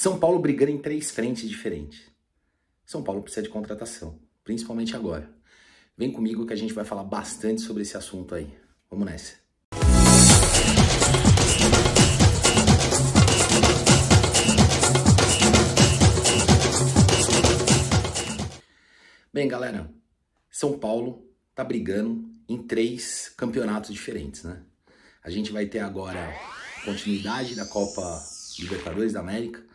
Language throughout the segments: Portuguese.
São Paulo brigando em três frentes diferentes. São Paulo precisa de contratação, principalmente agora. Vem comigo que a gente vai falar bastante sobre esse assunto aí. Vamos nessa. Bem, galera, São Paulo tá brigando em três campeonatos diferentes, né? A gente vai ter agora continuidade da Copa Libertadores da América,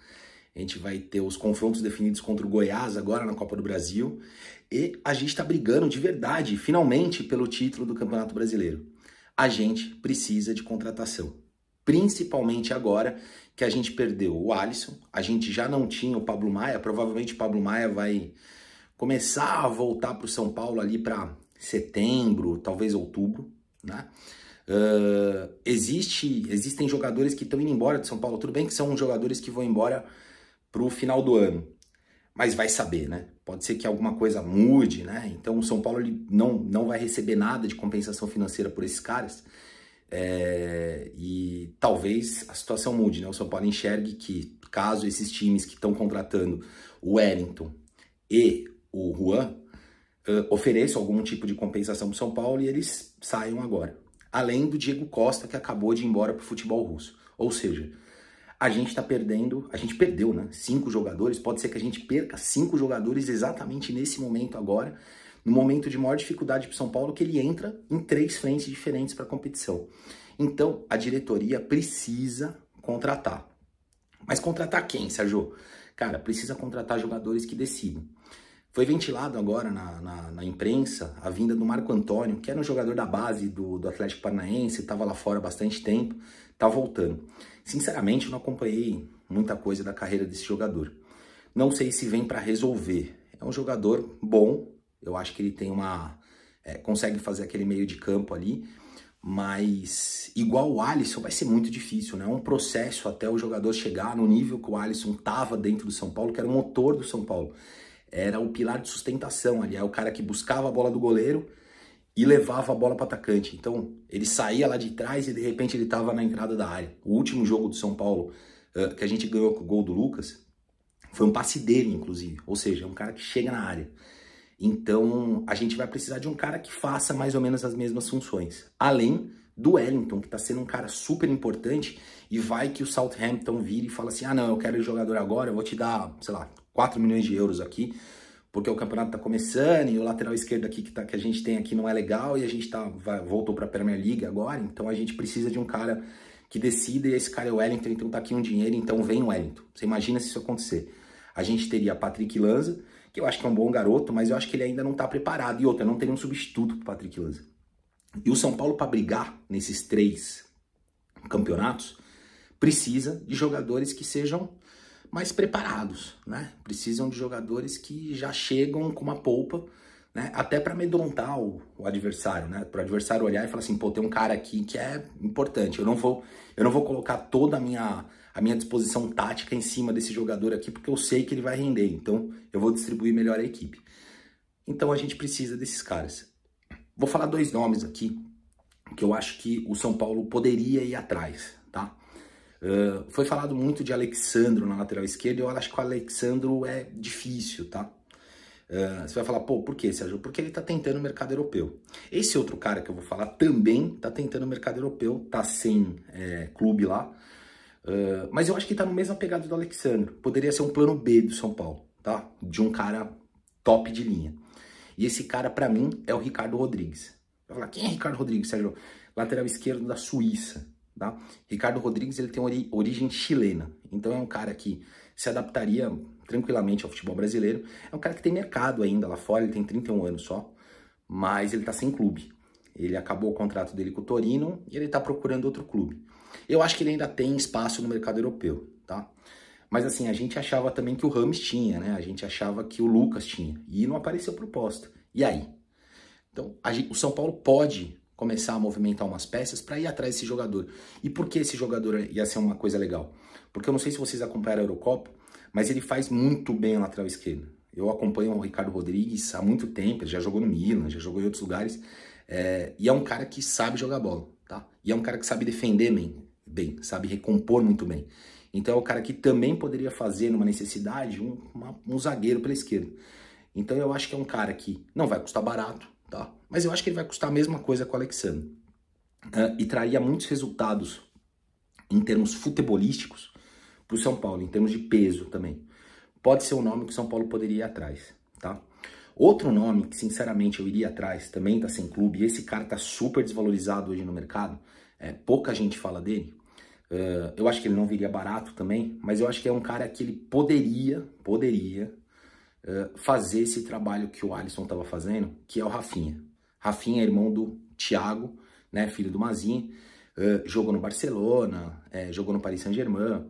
a gente vai ter os confrontos definidos contra o Goiás agora na Copa do Brasil. E a gente está brigando de verdade, finalmente, pelo título do Campeonato Brasileiro. A gente precisa de contratação. Principalmente agora que a gente perdeu o Alisson, a gente já não tinha o Pablo Maia. Provavelmente o Pablo Maia vai começar a voltar para o São Paulo ali para setembro, talvez outubro. Né? Uh, existe, existem jogadores que estão indo embora de São Paulo. Tudo bem que são jogadores que vão embora para o final do ano. Mas vai saber, né? Pode ser que alguma coisa mude, né? Então o São Paulo ele não, não vai receber nada de compensação financeira por esses caras. É, e talvez a situação mude, né? O São Paulo enxergue que, caso esses times que estão contratando o Wellington e o Juan uh, ofereçam algum tipo de compensação para o São Paulo e eles saiam agora. Além do Diego Costa, que acabou de ir embora para o futebol russo. Ou seja, a gente está perdendo, a gente perdeu, né? Cinco jogadores, pode ser que a gente perca cinco jogadores exatamente nesse momento agora, no momento de maior dificuldade para São Paulo, que ele entra em três frentes diferentes para a competição. Então, a diretoria precisa contratar. Mas contratar quem, Sérgio? Cara, precisa contratar jogadores que decidam. Foi ventilado agora na, na, na, imprensa a vinda do Marco Antônio, que era um jogador da base do, do Atlético Paranaense, estava lá fora bastante tempo, está voltando. Sinceramente, eu não acompanhei muita coisa da carreira desse jogador. Não sei se vem para resolver. É um jogador bom, eu acho que ele tem uma. É, consegue fazer aquele meio de campo ali, mas igual o Alisson vai ser muito difícil, né? É um processo até o jogador chegar no nível que o Alisson estava dentro do São Paulo, que era o motor do São Paulo era o pilar de sustentação ali, é o cara que buscava a bola do goleiro e levava a bola para atacante. Então, ele saía lá de trás e de repente ele estava na entrada da área. O último jogo do São Paulo uh, que a gente ganhou com o gol do Lucas foi um passe dele, inclusive. Ou seja, é um cara que chega na área. Então, a gente vai precisar de um cara que faça mais ou menos as mesmas funções. Além do Wellington, que está sendo um cara super importante e vai que o Southampton vira e fala assim: ah, não, eu quero jogador agora, eu vou te dar, sei lá, 4 milhões de euros aqui, porque o campeonato está começando e o lateral esquerdo aqui que, tá, que a gente tem aqui não é legal e a gente tá, vai, voltou para a Premier League agora, então a gente precisa de um cara que decida e esse cara é o Wellington, então tá aqui um dinheiro, então vem o Wellington. Você imagina se isso acontecer. A gente teria Patrick Lanza, que eu acho que é um bom garoto, mas eu acho que ele ainda não está preparado. E outra, não teria um substituto para Patrick Lanza. E o São Paulo, para brigar nesses três campeonatos, precisa de jogadores que sejam mais preparados, né? Precisam de jogadores que já chegam com uma polpa, né? Até para amedrontar o, o, adversário, né? Para o adversário olhar e falar assim, pô, tem um cara aqui que é importante. Eu não vou, eu não vou colocar toda a minha a minha disposição tática em cima desse jogador aqui, porque eu sei que ele vai render. Então, eu vou distribuir melhor a equipe. Então, a gente precisa desses caras. Vou falar dois nomes aqui que eu acho que o São Paulo poderia ir atrás, tá? Ah, foi falado muito de Alexandro na lateral esquerda, eu acho que o Alexandro é difícil, tá? Uh, você vai falar, pô, por que, Sérgio? Porque ele tá tentando o mercado europeu. Esse outro cara que eu vou falar também tá tentando o mercado europeu, tá sem é, clube lá. Uh, mas eu acho que tá no mesmo pegado do Alexandro. Poderia ser um plano B do São Paulo, tá? De um cara top de linha. E esse cara, para mim, é o Ricardo Rodrigues. Vai falar, quem é Ricardo Rodrigues, Sérgio? Lateral esquerdo da Suíça. Tá? Ricardo Rodrigues ele tem ori origem chilena, então é um cara que se adaptaria tranquilamente ao futebol brasileiro. É um cara que tem mercado ainda lá fora, ele tem 31 anos só, mas ele está sem clube. Ele acabou o contrato dele com o Torino e ele está procurando outro clube. Eu acho que ele ainda tem espaço no mercado europeu, tá? Mas assim, a gente achava também que o Rams tinha, né? A gente achava que o Lucas tinha e não apareceu proposta. E aí? Então, gente, o São Paulo pode começar a movimentar umas peças para ir atrás desse jogador. E por que esse jogador ia ser uma coisa legal? Porque eu não sei se vocês acompanharam a Eurocopa, mas ele faz muito bem a lateral esquerda. Eu acompanho o Ricardo Rodrigues há muito tempo, ele já jogou no Milan, já jogou em outros lugares, é, e é um cara que sabe jogar bola, tá? E é um cara que sabe defender bem, bem sabe recompor muito bem. Então é o um cara que também poderia fazer, numa necessidade, um, uma, um zagueiro pela esquerda. Então eu acho que é um cara que não vai custar barato, Tá? Mas eu acho que ele vai custar a mesma coisa com o Alexandre. Né? E traria muitos resultados em termos futebolísticos para o São Paulo, em termos de peso também. Pode ser um nome que o São Paulo poderia ir atrás. Tá? Outro nome que, sinceramente, eu iria atrás, também está sem clube, esse cara está super desvalorizado hoje no mercado, é, pouca gente fala dele. Uh, eu acho que ele não viria barato também, mas eu acho que é um cara que ele poderia, poderia eh, fazer esse trabalho que o Alisson estava fazendo, que é o Rafinha. Rafinha é irmão do Thiago, né, filho do Mazinho, uh, jogou no Barcelona, é, jogou no Paris Saint-Germain.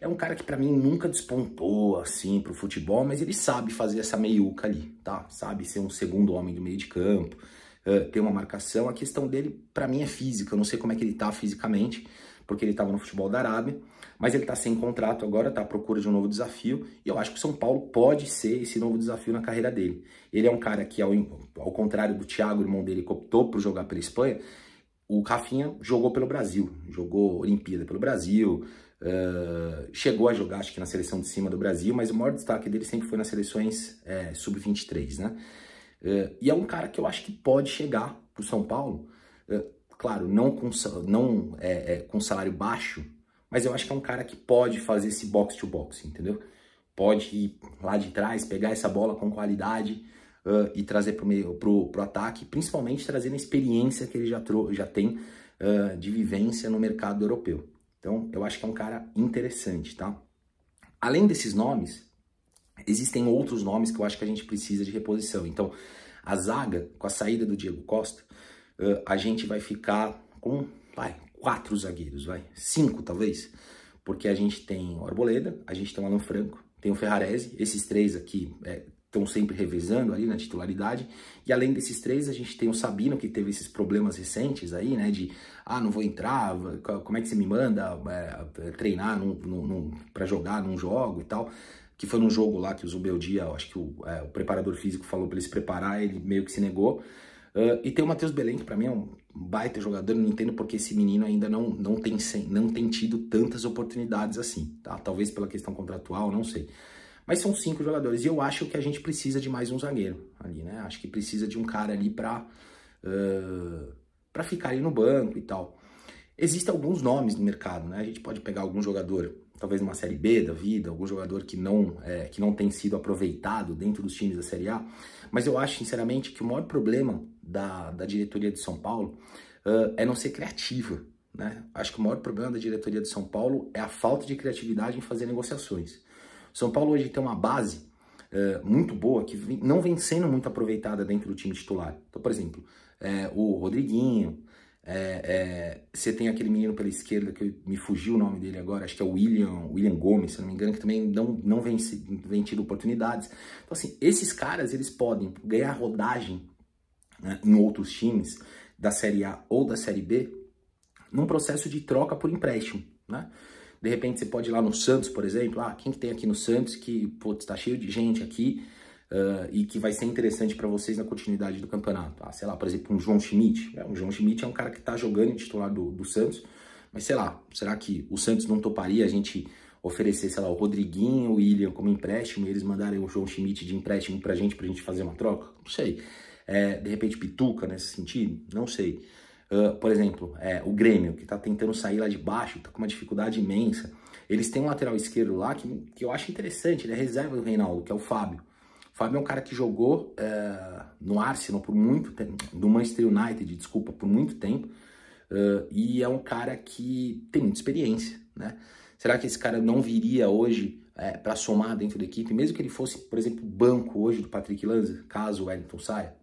É um cara que para mim nunca despontou assim pro futebol, mas ele sabe fazer essa meiuca ali, tá? Sabe ser um segundo homem do meio de campo, uh, ter uma marcação. A questão dele para mim é física, eu não sei como é que ele tá fisicamente, porque ele estava no futebol da Arábia mas ele está sem contrato agora, está à procura de um novo desafio, e eu acho que o São Paulo pode ser esse novo desafio na carreira dele. Ele é um cara que, ao, ao contrário do Thiago, irmão dele, que optou por jogar pela Espanha, o Rafinha jogou pelo Brasil, jogou Olimpíada pelo Brasil, Uh, chegou a jogar, acho que na seleção de cima do Brasil, mas o maior destaque dele sempre foi nas seleções é, sub-23, né? Uh, e é um cara que eu acho que pode chegar para o São Paulo, uh, claro, não com, não, é, é, com salário baixo, mas eu acho que é um cara que pode fazer esse box-to-box, -box, entendeu? Pode ir lá de trás, pegar essa bola com qualidade uh, e trazer para o pro, pro ataque, principalmente trazendo a experiência que ele já, já tem uh, de vivência no mercado europeu. Então, eu acho que é um cara interessante, tá? Além desses nomes, existem outros nomes que eu acho que a gente precisa de reposição. Então, a zaga, com a saída do Diego Costa, uh, a gente vai ficar com vai, quatro zagueiros, vai. Cinco, talvez. Porque a gente tem o Arboleda, a gente tem o Alan Franco, tem o Ferrarese. Esses três aqui estão é, sempre revezando ali na titularidade. E além desses três, a gente tem o Sabino, que teve esses problemas recentes aí, né? De, ah, não vou entrar, como é que você me manda é, é treinar para jogar num jogo e tal que foi num jogo lá que o Zubeldia, acho que o, é, o preparador físico falou para ele se preparar, ele meio que se negou. Uh, e tem o Matheus Belém, que para mim é um baita jogador, não entendo porque esse menino ainda não, não, tem, não tem tido tantas oportunidades assim, tá? Talvez pela questão contratual, não sei. Mas são cinco jogadores e eu acho que a gente precisa de mais um zagueiro ali, né? Acho que precisa de um cara ali pra, uh, pra ficar ali no banco e tal. Existem alguns nomes no mercado, né? A gente pode pegar algum jogador talvez numa Série B da vida, algum jogador que não, é, que não tem sido aproveitado dentro dos times da Série A. Mas eu acho, sinceramente, que o maior problema da, da diretoria de São Paulo uh, é não ser criativa. Né? Acho que o maior problema da diretoria de São Paulo é a falta de criatividade em fazer negociações. São Paulo hoje tem uma base uh, muito boa que não vem sendo muito aproveitada dentro do time titular. Então, por exemplo, é, o Rodriguinho, é, é, você tem aquele menino pela esquerda, que me fugiu o nome dele agora, acho que é o William, William Gomes, se não me engano, que também não, não vem, vem tido oportunidades. Então, assim, esses caras, eles podem ganhar rodagem né, em outros times da Série A ou da Série B num processo de troca por empréstimo, né? De repente você pode ir lá no Santos, por exemplo, ah, quem que tem aqui no Santos que, está cheio de gente aqui, uh, e que vai ser interessante para vocês na continuidade do campeonato. Ah, sei lá, por exemplo, um João Schmidt. Né? Um João Schmidt é um cara que está jogando titular do, do Santos, mas sei lá, será que o Santos não toparia a gente oferecer, sei lá, o Rodriguinho, o William como empréstimo e eles mandarem o João Schmidt de empréstimo pra gente, pra gente fazer uma troca? Não sei. É, de repente, Pituca nesse sentido? Não sei. Uh, por exemplo, é, o Grêmio, que tá tentando sair lá de baixo, tá com uma dificuldade imensa. Eles têm um lateral esquerdo lá que, que eu acho interessante, ele é reserva do Reinaldo, que é o Fábio. Fábio é um cara que jogou é, no Arsenal por muito tempo, no Manchester United, desculpa, por muito tempo, uh, e é um cara que tem muita experiência, né? Será que esse cara não viria hoje é, para somar dentro da equipe, mesmo que ele fosse, por exemplo, banco hoje do Patrick Lanza, caso o Wellington saia?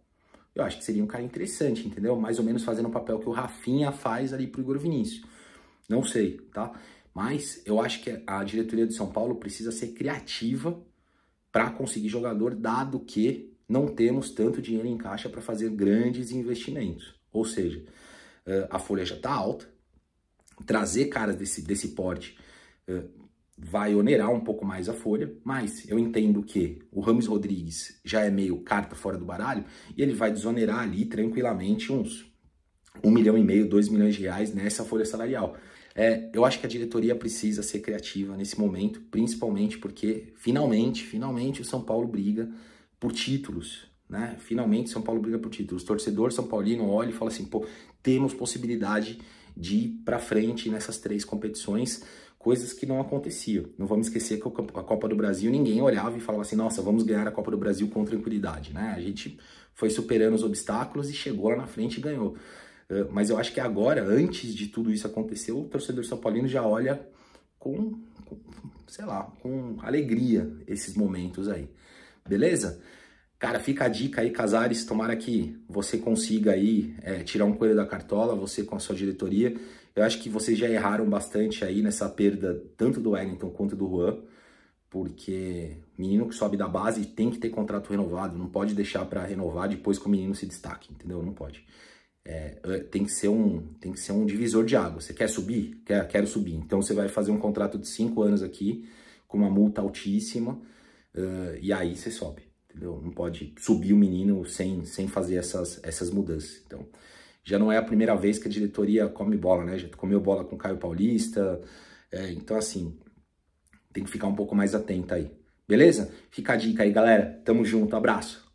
Eu acho que seria um cara interessante, entendeu? Mais ou menos fazendo o papel que o Rafinha faz ali pro Igor Vinícius. Não sei, tá? Mas eu acho que a diretoria de São Paulo precisa ser criativa para conseguir jogador, dado que não temos tanto dinheiro em caixa para fazer grandes investimentos. Ou seja, eh, a folha já está alta, trazer caras desse, desse porte eh, vai onerar um pouco mais a folha, mas eu entendo que o Ramos Rodrigues já é meio carta fora do baralho e ele vai desonerar ali tranquilamente uns um milhão e meio, dois milhões de reais nessa folha salarial. É, eu acho que a diretoria precisa ser criativa nesse momento, principalmente porque finalmente, finalmente o São Paulo briga por títulos, né? Finalmente São Paulo briga por títulos. O torcedor São Paulino olha e fala assim, pô, temos possibilidade de ir para frente nessas três competições, coisas que não aconteciam. Não vamos esquecer que a Copa do Brasil ninguém olhava e falava assim, nossa, vamos ganhar a Copa do Brasil com tranquilidade, né? A gente foi superando os obstáculos e chegou lá na frente e ganhou. Mas eu acho que agora, antes de tudo isso acontecer, o torcedor São Paulino já olha com, com sei lá, com alegria esses momentos aí. Beleza? Cara, fica a dica aí, Casares. Tomara que você consiga aí é, tirar um coelho da cartola, você com a sua diretoria. Eu acho que vocês já erraram bastante aí nessa perda, tanto do Wellington quanto do Juan, porque menino que sobe da base tem que ter contrato renovado, não pode deixar para renovar depois que o menino se destaque, entendeu? Não pode. É, tem, que ser um, tem que ser um divisor de água. Você quer subir? Quer, quero subir. Então você vai fazer um contrato de cinco anos aqui, com uma multa altíssima, uh, e aí você sobe. Entendeu? Não pode subir o menino sem, sem fazer essas, essas mudanças. Então, já não é a primeira vez que a diretoria come bola, né? Já comeu bola com o Caio Paulista. É, então, assim, tem que ficar um pouco mais atenta aí. Beleza? Fica a dica aí, galera. Tamo junto, abraço.